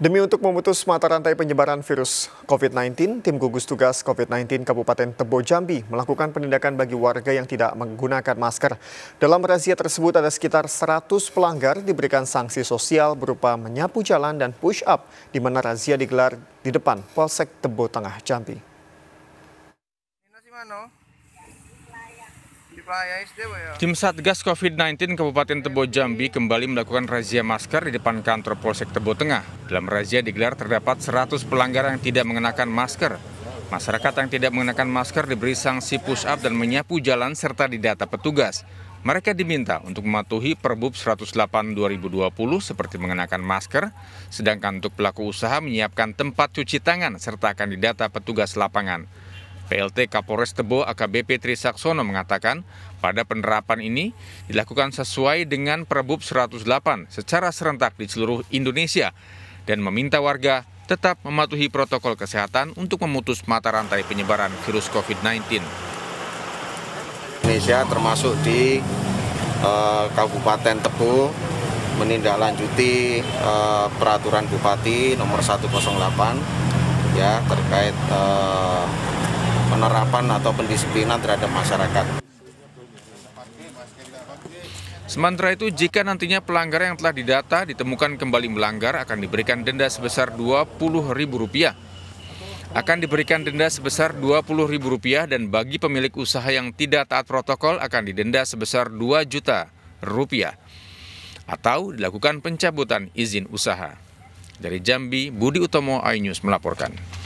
Demi untuk memutus mata rantai penyebaran virus COVID-19, tim gugus tugas COVID-19 Kabupaten Tebo Jambi melakukan penindakan bagi warga yang tidak menggunakan masker. Dalam razia tersebut ada sekitar 100 pelanggar diberikan sanksi sosial berupa menyapu jalan dan push up di mana razia digelar di depan Polsek Tebo Tengah Jambi. Ya? Tim Satgas COVID-19 Kabupaten Tebo Jambi kembali melakukan razia masker di depan kantor Polsek Tebo Tengah. Dalam razia digelar terdapat 100 pelanggar yang tidak mengenakan masker. Masyarakat yang tidak mengenakan masker diberi sanksi push up dan menyapu jalan serta didata petugas. Mereka diminta untuk mematuhi Perbub 108 2020 seperti mengenakan masker, sedangkan untuk pelaku usaha menyiapkan tempat cuci tangan serta akan didata petugas lapangan. PLT Kapolres Tebo AKBP Tri Saksono mengatakan, pada penerapan ini dilakukan sesuai dengan Perbub 108 secara serentak di seluruh Indonesia dan meminta warga tetap mematuhi protokol kesehatan untuk memutus mata rantai penyebaran virus COVID-19. Indonesia termasuk di uh, Kabupaten Tebo menindaklanjuti uh, peraturan Bupati nomor 108 ya terkait uh, penerapan atau pendisiplinan terhadap masyarakat. Sementara itu, jika nantinya pelanggar yang telah didata ditemukan kembali melanggar, akan diberikan denda sebesar Rp20.000. Akan diberikan denda sebesar Rp20.000 dan bagi pemilik usaha yang tidak taat protokol akan didenda sebesar Rp2 juta rupiah atau dilakukan pencabutan izin usaha. Dari Jambi, Budi Utomo, iNews melaporkan.